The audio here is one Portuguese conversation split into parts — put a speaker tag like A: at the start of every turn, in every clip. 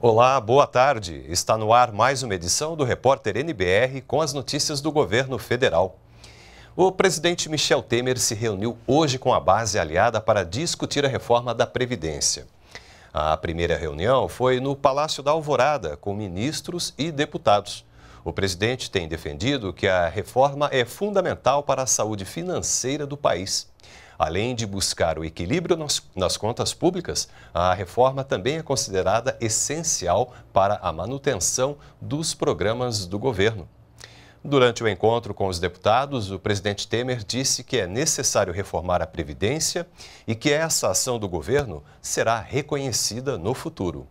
A: Olá, boa tarde. Está no ar mais uma edição do Repórter NBR com as notícias do governo federal. O presidente Michel Temer se reuniu hoje com a base aliada para discutir a reforma da Previdência. A primeira reunião foi no Palácio da Alvorada, com ministros e deputados. O presidente tem defendido que a reforma é fundamental para a saúde financeira do país. Além de buscar o equilíbrio nas contas públicas, a reforma também é considerada essencial para a manutenção dos programas do governo. Durante o encontro com os deputados, o presidente Temer disse que é necessário reformar a Previdência e que essa ação do governo será reconhecida no futuro.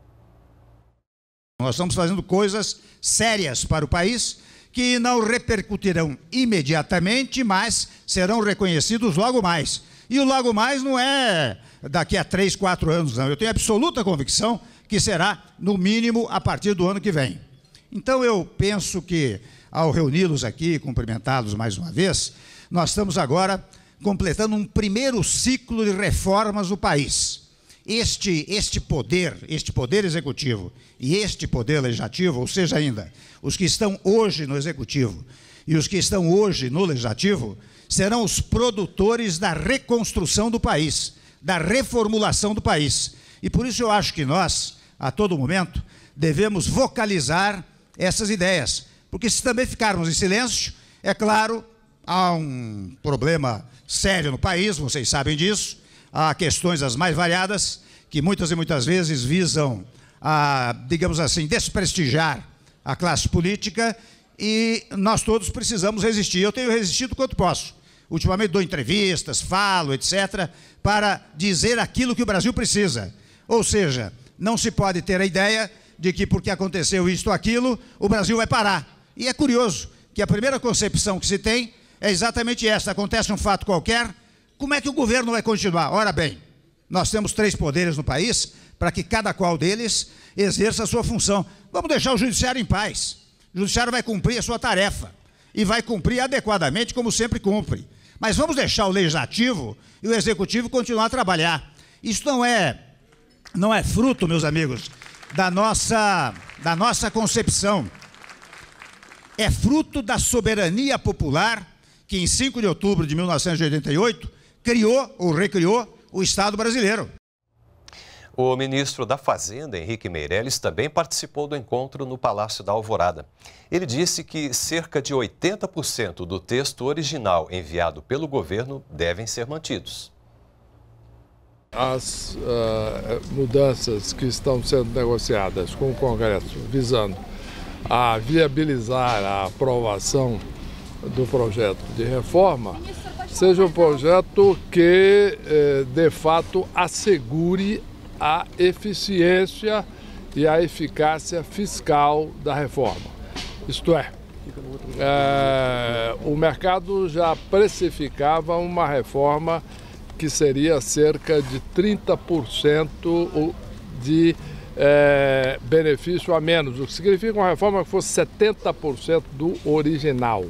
B: Nós estamos fazendo coisas sérias para o país que não repercutirão imediatamente, mas serão reconhecidos logo mais. E o logo mais não é daqui a três, quatro anos, não. Eu tenho absoluta convicção que será, no mínimo, a partir do ano que vem. Então, eu penso que, ao reuni-los aqui, cumprimentá-los mais uma vez, nós estamos agora completando um primeiro ciclo de reformas no país. Este, este poder, este poder executivo e este poder legislativo, ou seja, ainda, os que estão hoje no executivo e os que estão hoje no legislativo, serão os produtores da reconstrução do país, da reformulação do país. E por isso eu acho que nós, a todo momento, devemos vocalizar essas ideias, porque se também ficarmos em silêncio, é claro, há um problema sério no país, vocês sabem disso, a questões as mais variadas, que muitas e muitas vezes visam a, digamos assim, desprestigiar a classe política e nós todos precisamos resistir. Eu tenho resistido quanto posso. Ultimamente dou entrevistas, falo, etc., para dizer aquilo que o Brasil precisa. Ou seja, não se pode ter a ideia de que porque aconteceu isto ou aquilo, o Brasil vai parar. E é curioso que a primeira concepção que se tem é exatamente esta: acontece um fato qualquer, como é que o governo vai continuar? Ora bem, nós temos três poderes no país para que cada qual deles exerça a sua função. Vamos deixar o judiciário em paz. O judiciário vai cumprir a sua tarefa e vai cumprir adequadamente, como sempre cumpre. Mas vamos deixar o legislativo e o executivo continuar a trabalhar. Isso não é não é fruto, meus amigos, da nossa da nossa concepção. É fruto da soberania popular que em 5 de outubro de 1988 criou ou recriou o Estado brasileiro.
A: O ministro da Fazenda, Henrique Meirelles, também participou do encontro no Palácio da Alvorada. Ele disse que cerca de 80% do texto original enviado pelo
C: governo devem ser mantidos. As uh, mudanças que estão sendo negociadas com o Congresso visando a viabilizar a aprovação do projeto de reforma seja um projeto que, eh, de fato, assegure a eficiência e a eficácia fiscal da reforma. Isto é, é, o mercado já precificava uma reforma que seria cerca de 30% de é, benefício a menos, o que significa uma reforma que fosse 70% do original.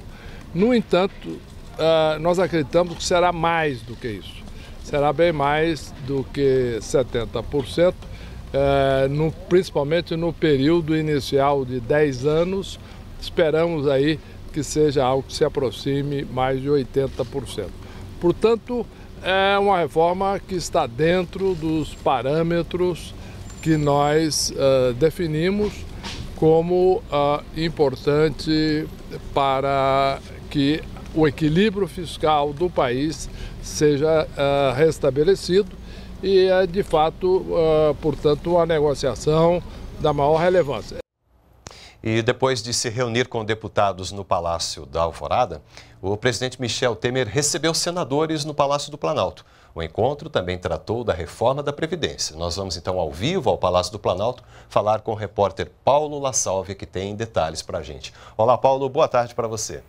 C: No entanto, uh, nós acreditamos que será mais do que isso. Será bem mais do que 70%, uh, eh, no, principalmente no período inicial de 10 anos. Esperamos aí que seja algo que se aproxime mais de 80%. Portanto, é uma reforma que está dentro dos parâmetros que nós uh, definimos como uh, importante para que o equilíbrio fiscal do país seja uh, restabelecido e é de fato, uh, portanto, uma negociação da maior relevância.
A: E depois de se reunir com deputados no Palácio da Alvorada, o presidente Michel Temer recebeu senadores no Palácio do Planalto. O encontro também tratou da reforma da Previdência. Nós vamos então ao vivo ao Palácio do Planalto falar com o repórter Paulo La que tem detalhes para a gente. Olá, Paulo, boa tarde para você.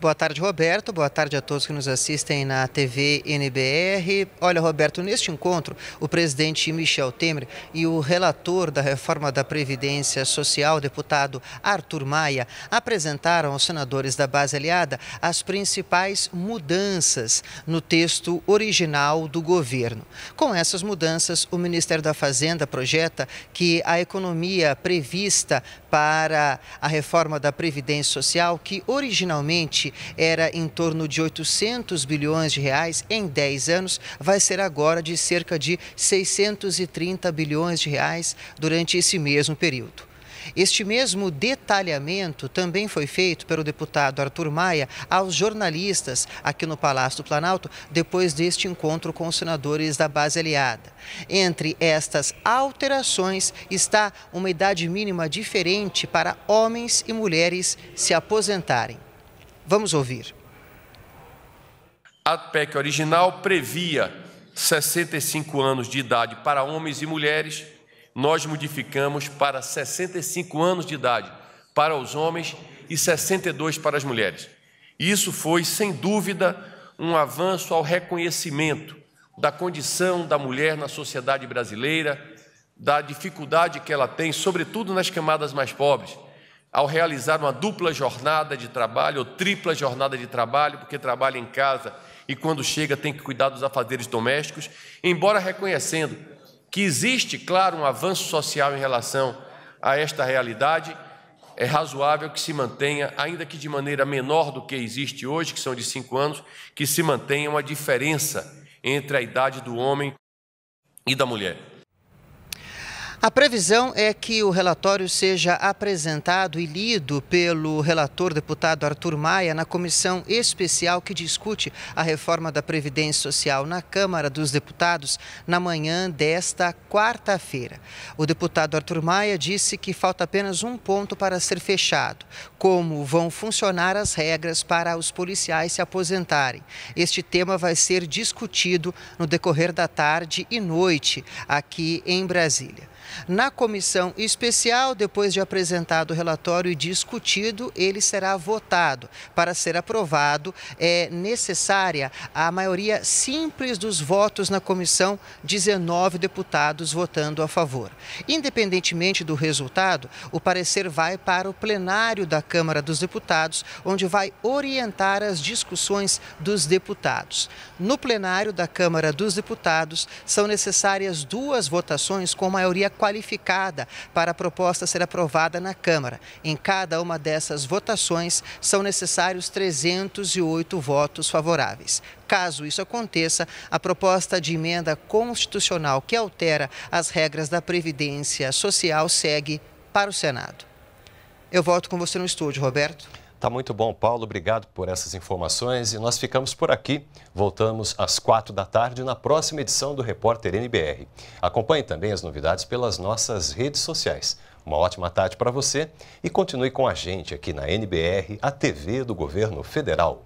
D: Boa tarde, Roberto. Boa tarde a todos que nos assistem na TV NBR. Olha, Roberto, neste encontro, o presidente Michel Temer e o relator da reforma da Previdência Social, deputado Arthur Maia, apresentaram aos senadores da base aliada as principais mudanças no texto original do governo. Com essas mudanças, o Ministério da Fazenda projeta que a economia prevista para a reforma da Previdência Social, que originalmente era em torno de 800 bilhões de reais em 10 anos, vai ser agora de cerca de 630 bilhões de reais durante esse mesmo período. Este mesmo detalhamento também foi feito pelo deputado Arthur Maia aos jornalistas aqui no Palácio do Planalto, depois deste encontro com os senadores da base aliada. Entre estas alterações está uma idade mínima diferente para homens e mulheres se aposentarem. Vamos ouvir.
E: A PEC original previa 65 anos de idade para homens e mulheres, nós modificamos para 65 anos de idade para os homens e 62 para as mulheres. Isso foi, sem dúvida, um avanço ao reconhecimento da condição da mulher na sociedade brasileira, da dificuldade que ela tem, sobretudo nas camadas mais pobres ao realizar uma dupla jornada de trabalho ou tripla jornada de trabalho, porque trabalha em casa e quando chega tem que cuidar dos afazeres domésticos, embora reconhecendo que existe, claro, um avanço social em relação a esta realidade, é razoável que se mantenha, ainda que de maneira menor do que existe hoje, que são de cinco anos, que se mantenha uma diferença entre a idade do homem e da mulher.
D: A previsão é que o relatório seja apresentado e lido pelo relator deputado Arthur Maia na comissão especial que discute a reforma da Previdência Social na Câmara dos Deputados na manhã desta quarta-feira. O deputado Arthur Maia disse que falta apenas um ponto para ser fechado: como vão funcionar as regras para os policiais se aposentarem. Este tema vai ser discutido no decorrer da tarde e noite aqui em Brasília. Na comissão especial, depois de apresentado o relatório e discutido, ele será votado. Para ser aprovado, é necessária a maioria simples dos votos na comissão, 19 deputados votando a favor. Independentemente do resultado, o parecer vai para o plenário da Câmara dos Deputados, onde vai orientar as discussões dos deputados. No plenário da Câmara dos Deputados, são necessárias duas votações com maioria qualificada para a proposta ser aprovada na Câmara. Em cada uma dessas votações, são necessários 308 votos favoráveis. Caso isso aconteça, a proposta de emenda constitucional que altera as regras da Previdência Social segue para o Senado. Eu volto com você no estúdio, Roberto.
A: Tá muito bom, Paulo. Obrigado por essas informações. E nós ficamos por aqui. Voltamos às quatro da tarde na próxima edição do Repórter NBR. Acompanhe também as novidades pelas nossas redes sociais. Uma ótima tarde para você e continue com a gente aqui na NBR, a TV do Governo Federal.